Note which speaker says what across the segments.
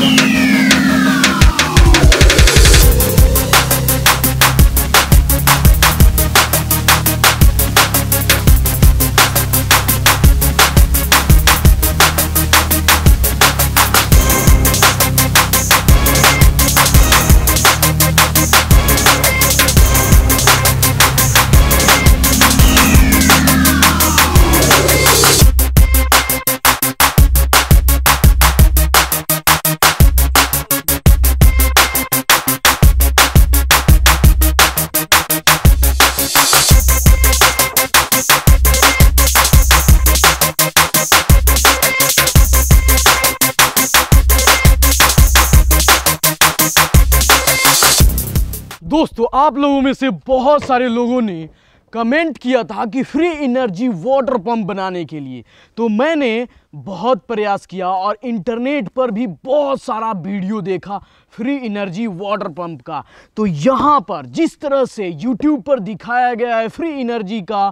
Speaker 1: Thank you. दोस्तों आप लोगों में से बहुत सारे लोगों ने कमेंट किया था कि फ्री एनर्जी वाटर पंप बनाने के लिए तो मैंने बहुत प्रयास किया और इंटरनेट पर भी बहुत सारा वीडियो देखा फ्री एनर्जी वाटर पंप का तो यहाँ पर जिस तरह से यूट्यूब पर दिखाया गया है फ्री एनर्जी का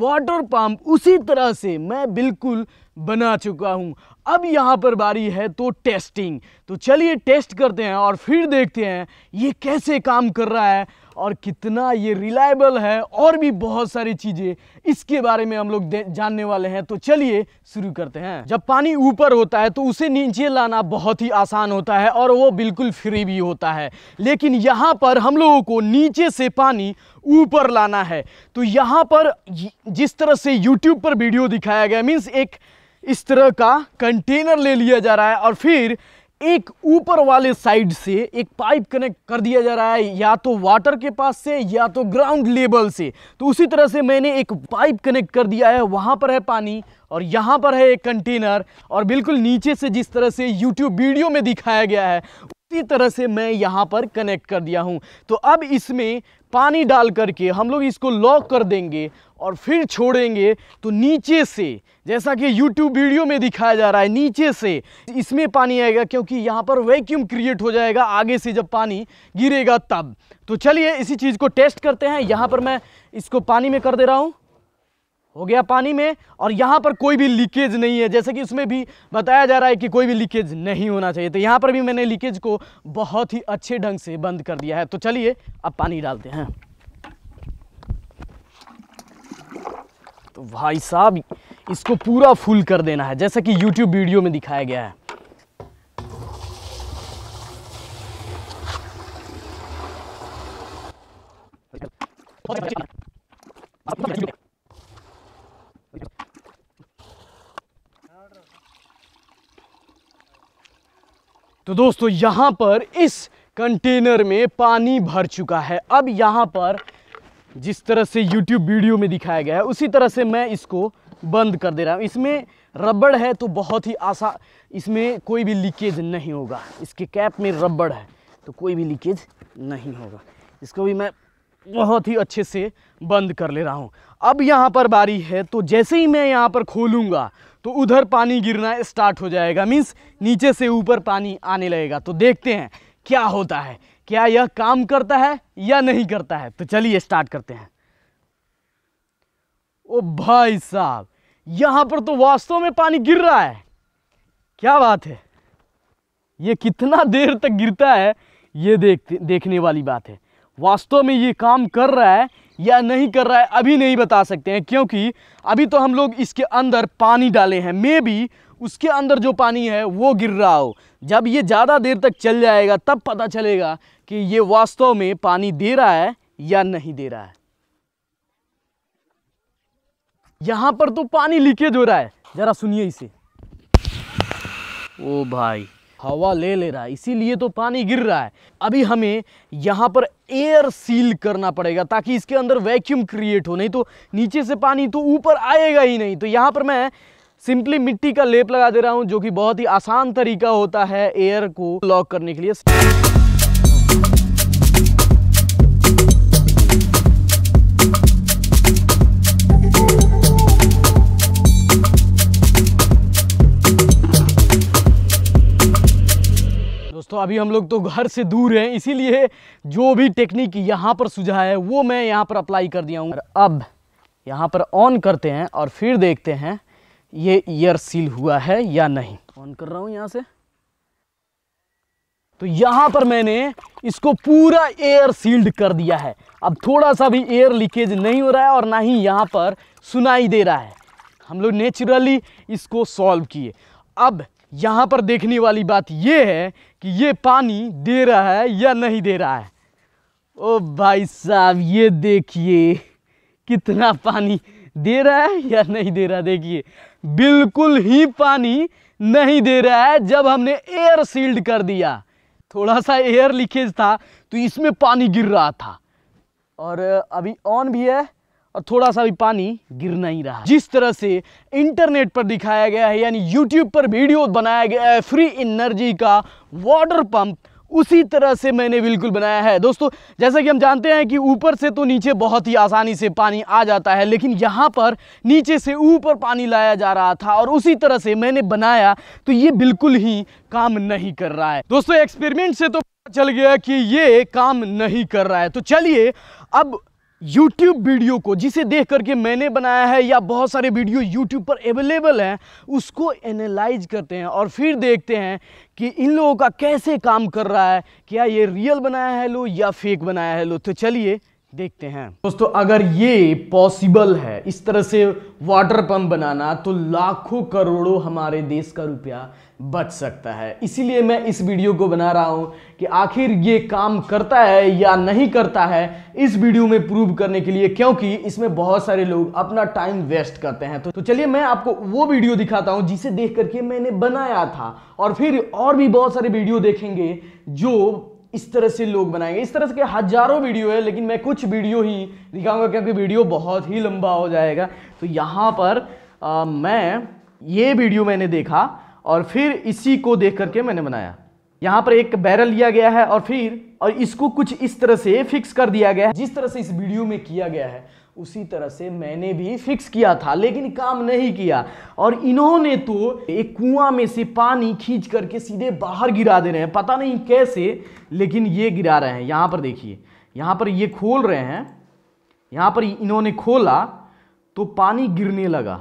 Speaker 1: वाटर पंप उसी तरह से मैं बिल्कुल बना चुका हूँ अब यहाँ पर बारी है तो टेस्टिंग तो चलिए टेस्ट करते हैं और फिर देखते हैं ये कैसे काम कर रहा है और कितना ये रिलायबल है और भी बहुत सारी चीज़ें इसके बारे में हम लोग जानने वाले हैं तो चलिए शुरू करते हैं जब पानी ऊपर होता है तो उसे नीचे लाना बहुत ही आसान होता है और वो बिल्कुल फ्री भी होता है लेकिन यहाँ पर हम लोगों को नीचे से पानी ऊपर लाना है तो यहाँ पर जिस तरह से यूट्यूब पर वीडियो दिखाया गया मीन्स एक इस तरह का कंटेनर ले लिया जा रहा है और फिर एक ऊपर वाले साइड से एक पाइप कनेक्ट कर दिया जा रहा है या तो वाटर के पास से या तो ग्राउंड लेवल से तो उसी तरह से मैंने एक पाइप कनेक्ट कर दिया है वहाँ पर है पानी और यहाँ पर है एक कंटेनर और बिल्कुल नीचे से जिस तरह से यूट्यूब वीडियो में दिखाया गया है उसी तरह से मैं यहाँ पर कनेक्ट कर दिया हूँ तो अब इसमें पानी डाल करके हम लोग इसको लॉक कर देंगे और फिर छोड़ेंगे तो नीचे से जैसा कि YouTube वीडियो में दिखाया जा रहा है नीचे से इसमें पानी आएगा क्योंकि यहाँ पर वैक्यूम क्रिएट हो जाएगा आगे से जब पानी गिरेगा तब तो चलिए इसी चीज़ को टेस्ट करते हैं यहाँ पर मैं इसको पानी में कर दे रहा हूँ हो गया पानी में और यहाँ पर कोई भी लीकेज नहीं है जैसे कि उसमें भी बताया जा रहा है कि कोई भी लीकेज नहीं होना चाहिए तो यहाँ पर भी मैंने लीकेज को बहुत ही अच्छे ढंग से बंद कर दिया है तो चलिए अब पानी डालते हैं तो भाई साहब इसको पूरा फुल कर देना है जैसा कि YouTube वीडियो में दिखाया गया है Okay. तो दोस्तों यहाँ पर इस कंटेनर में पानी भर चुका है अब यहाँ पर जिस तरह से YouTube वीडियो में दिखाया गया है उसी तरह से मैं इसको बंद कर दे रहा हूँ इसमें रबड़ है तो बहुत ही आसान इसमें कोई भी लीकेज नहीं होगा इसके कैप में रबड़ है तो कोई भी लीकेज नहीं होगा इसको भी मैं बहुत ही अच्छे से बंद कर ले रहा हूँ अब यहाँ पर बारी है तो जैसे ही मैं यहाँ पर खोलूँगा तो उधर पानी गिरना स्टार्ट हो जाएगा मीन्स नीचे से ऊपर पानी आने लगेगा तो देखते हैं क्या होता है क्या यह काम करता है या नहीं करता है तो चलिए स्टार्ट करते हैं ओ भाई साहब यहां पर तो वास्तव में पानी गिर रहा है क्या बात है ये कितना देर तक गिरता है ये देखते देखने वाली बात है वास्तव में ये काम कर रहा है या नहीं कर रहा है अभी नहीं बता सकते हैं क्योंकि अभी तो हम लोग इसके अंदर पानी डाले हैं मे बी उसके अंदर जो पानी है वो गिर रहा हो जब ये ज़्यादा देर तक चल जाएगा तब पता चलेगा कि ये वास्तव में पानी दे रहा है या नहीं दे रहा है यहाँ पर तो पानी लीकेज हो रहा है ज़रा सुनिए इसे ओ भाई हवा ले ले रहा है इसीलिए तो पानी गिर रहा है अभी हमें यहाँ पर एयर सील करना पड़ेगा ताकि इसके अंदर वैक्यूम क्रिएट हो नहीं तो नीचे से पानी तो ऊपर आएगा ही नहीं तो यहाँ पर मैं सिंपली मिट्टी का लेप लगा दे रहा हूँ जो कि बहुत ही आसान तरीका होता है एयर को लॉक करने के लिए अभी हम लोग तो घर से दूर हैं इसीलिए जो भी टेक्निक यहाँ पर सुझा है वो मैं यहाँ पर अप्लाई कर दिया हूँ अब यहाँ पर ऑन करते हैं और फिर देखते हैं ये ईयर सील हुआ है या नहीं ऑन कर रहा हूँ यहाँ से तो यहाँ पर मैंने इसको पूरा एयर सील्ड कर दिया है अब थोड़ा सा भी एयर लीकेज नहीं हो रहा है और ना ही यहाँ पर सुनाई दे रहा है हम लोग नेचुरली इसको सॉल्व किए अब यहाँ पर देखने वाली बात यह है कि ये पानी दे रहा है या नहीं दे रहा है ओ भाई साहब ये देखिए कितना पानी दे रहा है या नहीं दे रहा देखिए बिल्कुल ही पानी नहीं दे रहा है जब हमने एयर सील्ड कर दिया थोड़ा सा एयर लीकेज था तो इसमें पानी गिर रहा था और अभी ऑन भी है और थोड़ा सा भी पानी गिर नहीं रहा जिस तरह से इंटरनेट पर दिखाया गया है यानी यूट्यूब पर वीडियो बनाया गया है फ्री एनर्जी का वाटर पंप उसी तरह से मैंने बिल्कुल बनाया है दोस्तों जैसा कि हम जानते हैं कि ऊपर से तो नीचे बहुत ही आसानी से पानी आ जाता है लेकिन यहाँ पर नीचे से ऊपर पानी लाया जा रहा था और उसी तरह से मैंने बनाया तो ये बिल्कुल ही काम नहीं कर रहा है दोस्तों एक्सपेरिमेंट से तो चल गया कि ये काम नहीं कर रहा है तो चलिए अब YouTube वीडियो को जिसे देख करके मैंने बनाया है या बहुत सारे वीडियो यूट्यूब पर अवेलेबल हैं उसको एनालाइज करते हैं और फिर देखते हैं कि इन लोगों का कैसे काम कर रहा है क्या ये रियल बनाया है लो या फेक बनाया है लो तो चलिए देखते हैं दोस्तों अगर ये पॉसिबल है इस तरह से वाटर पंप बनाना तो लाखों करोड़ों हमारे देश का रुपया बच सकता है इसीलिए मैं इस वीडियो को बना रहा हूँ कि आखिर ये काम करता है या नहीं करता है इस वीडियो में प्रूव करने के लिए क्योंकि इसमें बहुत सारे लोग अपना टाइम वेस्ट करते हैं तो, तो चलिए मैं आपको वो वीडियो दिखाता हूँ जिसे देख करके मैंने बनाया था और फिर और भी बहुत सारे वीडियो देखेंगे जो इस तरह से लोग बनाएंगे इस तरह से हजारों वीडियो है लेकिन मैं कुछ वीडियो ही दिखाऊंगा क्योंकि वीडियो बहुत ही लंबा हो जाएगा तो यहाँ पर आ, मैं ये वीडियो मैंने देखा और फिर इसी को देख करके मैंने बनाया यहाँ पर एक बैरल लिया गया है और फिर और इसको कुछ इस तरह से फिक्स कर दिया गया है जिस तरह से इस वीडियो में किया गया है उसी तरह से मैंने भी फिक्स किया था लेकिन काम नहीं किया और इन्होंने तो एक कुआं में से पानी खींच करके सीधे बाहर गिरा दे रहे हैं पता नहीं कैसे लेकिन ये गिरा रहे हैं यहाँ पर देखिए यहाँ पर ये खोल रहे हैं यहाँ पर इन्होंने खोला तो पानी गिरने लगा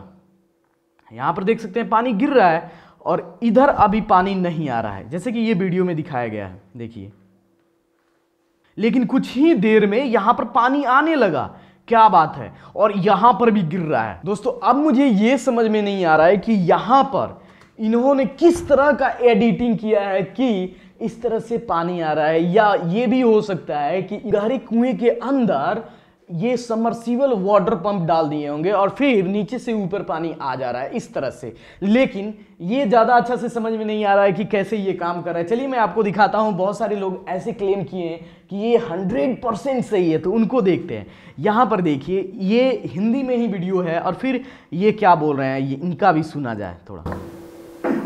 Speaker 1: यहाँ पर देख सकते हैं पानी गिर रहा है और इधर अभी पानी नहीं आ रहा है जैसे कि ये वीडियो में दिखाया गया है देखिए लेकिन कुछ ही देर में यहां पर पानी आने लगा क्या बात है और यहां पर भी गिर रहा है दोस्तों अब मुझे ये समझ में नहीं आ रहा है कि यहां पर इन्होंने किस तरह का एडिटिंग किया है कि इस तरह से पानी आ रहा है या ये भी हो सकता है कि गहरे कुएं के अंदर ये समरसीवल वाटर पंप डाल दिए होंगे और फिर नीचे से ऊपर पानी आ जा रहा है इस तरह से लेकिन ये ज़्यादा अच्छा से समझ में नहीं आ रहा है कि कैसे ये काम कर रहा है चलिए मैं आपको दिखाता हूँ बहुत सारे लोग ऐसे क्लेम किए हैं कि ये हंड्रेड परसेंट सही है तो उनको देखते हैं यहाँ पर देखिए ये हिंदी में ही वीडियो है और फिर ये क्या बोल रहे हैं ये इनका भी सुना जाए थोड़ा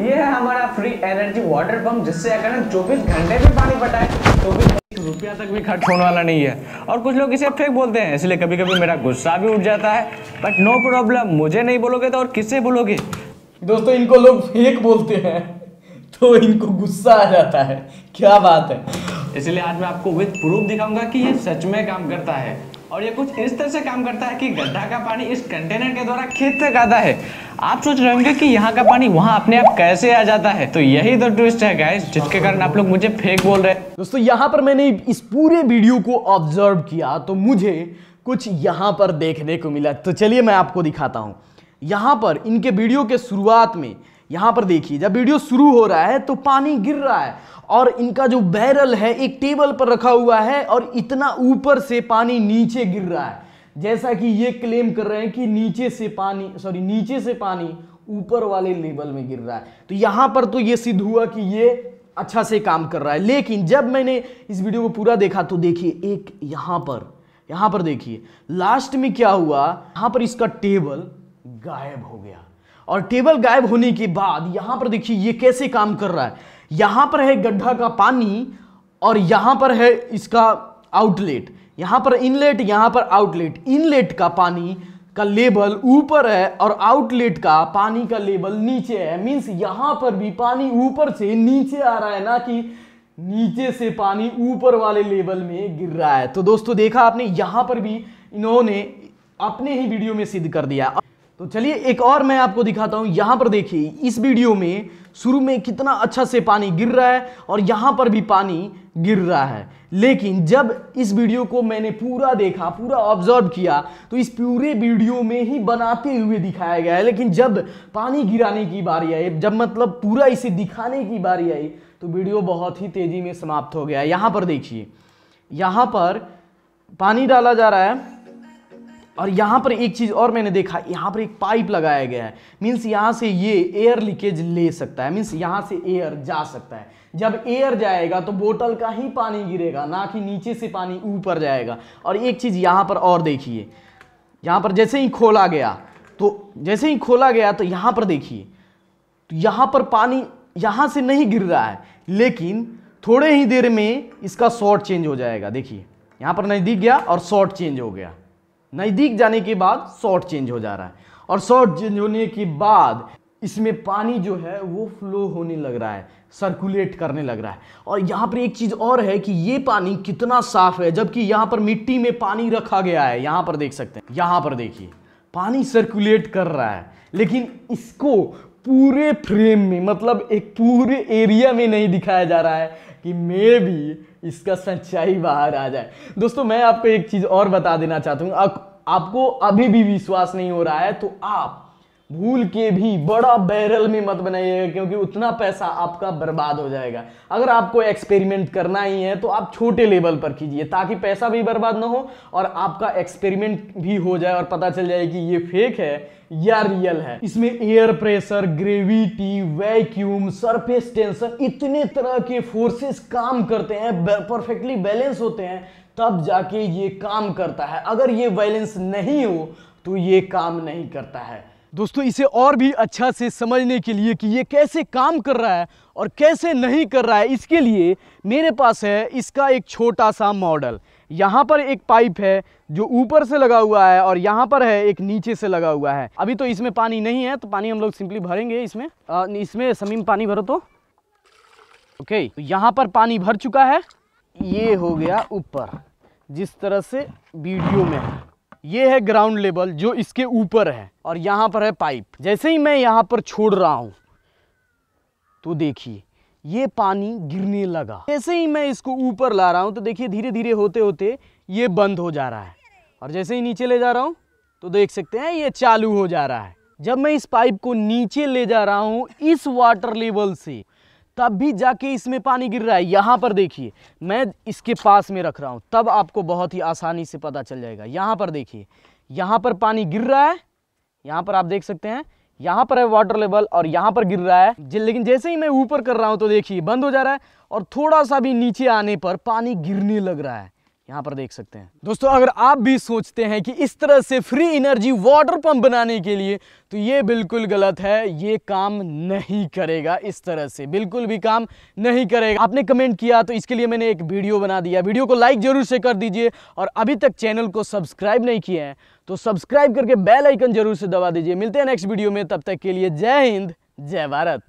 Speaker 1: ये है हमारा फ्री एनर्जी वाटर पंप जिससे अगर हम चौबीस घंटे में पानी पटाए तो चौबीस रुपया तक भी खर्च होने वाला नहीं है और कुछ लोग इसे फेक बोलते हैं इसलिए कभी कभी मेरा गुस्सा भी उठ जाता है बट नो प्रॉब्लम मुझे नहीं बोलोगे तो और किससे बोलोगे दोस्तों इनको लोग फेक बोलते हैं तो इनको गुस्सा आ जाता है क्या बात है इसलिए आज मैं आपको विद प्रूफ दिखाऊंगा कि ये सच में काम करता है और ये कुछ इस तरह से काम करता है कि गड्ढा का पानी इस कंटेनर के द्वारा खेत तक आता है आप सोच रहे होंगे कि यहाँ का पानी वहाँ अपने आप कैसे आ जाता है तो यही तो ट्विस्ट है गाइस जिसके कारण आप लोग मुझे फेक बोल रहे हैं दोस्तों यहां पर मैंने इस पूरे वीडियो को ऑब्जर्व किया तो मुझे कुछ यहां पर देखने को मिला तो चलिए मैं आपको दिखाता हूं यहाँ पर इनके वीडियो के शुरुआत में यहां पर देखिए जब वीडियो शुरू हो रहा है तो पानी गिर रहा है और इनका जो बैरल है एक टेबल पर रखा हुआ है और इतना ऊपर से पानी नीचे गिर रहा है जैसा कि ये क्लेम कर रहे हैं कि नीचे से पानी सॉरी नीचे से पानी ऊपर वाले लेवल में गिर रहा है तो यहां पर तो ये सिद्ध हुआ कि ये अच्छा से काम कर रहा है लेकिन जब मैंने इस वीडियो को पूरा देखा तो देखिए एक यहां पर यहां पर देखिए लास्ट में क्या हुआ यहां पर इसका टेबल गायब हो गया और टेबल गायब होने के बाद यहां पर देखिए ये कैसे काम कर रहा है यहां पर है गड्ढा का पानी और यहां पर है इसका आउटलेट यहां पर इनलेट यहां पर आउटलेट इनलेट का पानी का लेवल ऊपर है और आउटलेट का पानी का लेवल नीचे है मीन्स यहां पर भी पानी ऊपर से नीचे आ रहा है ना कि नीचे से पानी ऊपर वाले लेवल में गिर रहा है तो दोस्तों देखा आपने यहां पर भी इन्होंने अपने ही वीडियो में सिद्ध कर दिया तो चलिए एक और मैं आपको दिखाता हूं यहां पर देखिए इस वीडियो में शुरू में कितना अच्छा से पानी गिर रहा है और यहां पर भी पानी गिर रहा है लेकिन जब इस वीडियो को मैंने पूरा देखा पूरा ऑब्जर्व किया तो इस पूरे वीडियो में ही बनाते हुए दिखाया गया है लेकिन जब पानी गिराने की बारी आई जब मतलब पूरा इसे दिखाने की बारी आई तो वीडियो बहुत ही तेज़ी में समाप्त हो गया यहाँ पर देखिए यहाँ पर पानी डाला जा रहा है और यहाँ पर एक चीज़ और मैंने देखा यहाँ पर एक पाइप लगाया गया है मीन्स यहाँ से ये एयर लीकेज ले सकता है मीन्स यहाँ से एयर जा सकता है जब एयर जाएगा तो बोतल का ही पानी गिरेगा ना कि नीचे से पानी ऊपर जाएगा और एक चीज़ यहाँ पर और देखिए यहाँ पर जैसे ही खोला गया तो जैसे ही खोला गया तो यहाँ पर देखिए तो यहाँ पर पानी यहाँ से नहीं गिर रहा है लेकिन थोड़े ही देर में इसका शॉर्ट चेंज हो जाएगा देखिए यहाँ पर नज़दीक गया और शॉर्ट चेंज हो गया नज़दीक जाने के बाद शॉर्ट चेंज हो जा रहा है और शॉर्ट चेंज होने के बाद इसमें पानी जो है वो फ्लो होने लग रहा है सर्कुलेट करने लग रहा है और यहाँ पर एक चीज़ और है कि ये पानी कितना साफ है जबकि यहाँ पर मिट्टी में पानी रखा गया है यहाँ पर देख सकते हैं यहाँ पर देखिए पानी सर्कुलेट कर रहा है लेकिन इसको पूरे फ्रेम में मतलब एक पूरे एरिया में नहीं दिखाया जा रहा है कि मे भी इसका सच्चाई बाहर आ जाए दोस्तों मैं आपको एक चीज़ और बता देना चाहता हूँ आपको अभी भी विश्वास नहीं हो रहा है तो आप भूल के भी बड़ा बैरल में मत बनाइएगा क्योंकि उतना पैसा आपका बर्बाद हो जाएगा अगर आपको एक्सपेरिमेंट करना ही है तो आप छोटे लेवल पर कीजिए ताकि पैसा भी बर्बाद ना हो और आपका एक्सपेरिमेंट भी हो जाए और पता चल जाए कि ये फेक है या रियल है इसमें air pressure gravity vacuum surface tension इतने तरह के फोर्सेस काम करते हैं परफेक्टली बैलेंस होते हैं तब जाके ये काम करता है अगर ये बैलेंस नहीं हो तो ये काम नहीं करता है दोस्तों इसे और भी अच्छा से समझने के लिए कि ये कैसे काम कर रहा है और कैसे नहीं कर रहा है इसके लिए मेरे पास है इसका एक छोटा सा मॉडल यहाँ पर एक पाइप है जो ऊपर से लगा हुआ है और यहाँ पर है एक नीचे से लगा हुआ है अभी तो इसमें पानी नहीं है तो पानी हम लोग सिंपली भरेंगे इसमें आ, इसमें समीम पानी भरो तो ओके तो यहाँ पर पानी भर चुका है ये हो गया ऊपर जिस तरह से वीडियो में ये है ग्राउंड लेवल जो इसके ऊपर है और यहाँ पर है पाइप जैसे ही मैं यहाँ पर छोड़ रहा हूँ तो देखिए ये पानी गिरने लगा जैसे ही मैं इसको ऊपर ला रहा हूँ तो देखिए धीरे धीरे होते होते ये बंद हो जा रहा है और जैसे ही नीचे ले जा रहा हूँ तो देख सकते हैं ये चालू हो जा रहा है जब मैं इस पाइप को नीचे ले जा रहा हूँ इस वाटर लेवल से तब भी जाके इसमें पानी गिर रहा है यहाँ पर देखिए मैं इसके पास में रख रहा हूँ तब आपको बहुत ही आसानी से पता चल जाएगा यहाँ पर देखिए यहाँ पर पानी गिर रहा है यहाँ पर आप देख सकते हैं यहाँ पर है वाटर लेवल और यहाँ पर गिर रहा है लेकिन जैसे ही मैं ऊपर कर रहा हूँ तो देखिए बंद हो जा रहा है और थोड़ा सा भी नीचे आने पर पानी गिरने लग रहा है यहाँ पर देख सकते हैं दोस्तों अगर आप भी सोचते हैं कि इस तरह से फ्री एनर्जी वाटर पंप बनाने के लिए तो ये बिल्कुल गलत है ये काम नहीं करेगा इस तरह से बिल्कुल भी काम नहीं करेगा आपने कमेंट किया तो इसके लिए मैंने एक वीडियो बना दिया वीडियो को लाइक जरूर से कर दीजिए और अभी तक चैनल को सब्सक्राइब नहीं किया है तो सब्सक्राइब करके बेल आइकन जरूर से दबा दीजिए मिलते हैं नेक्स्ट वीडियो में तब तक के लिए जय हिंद जय भारत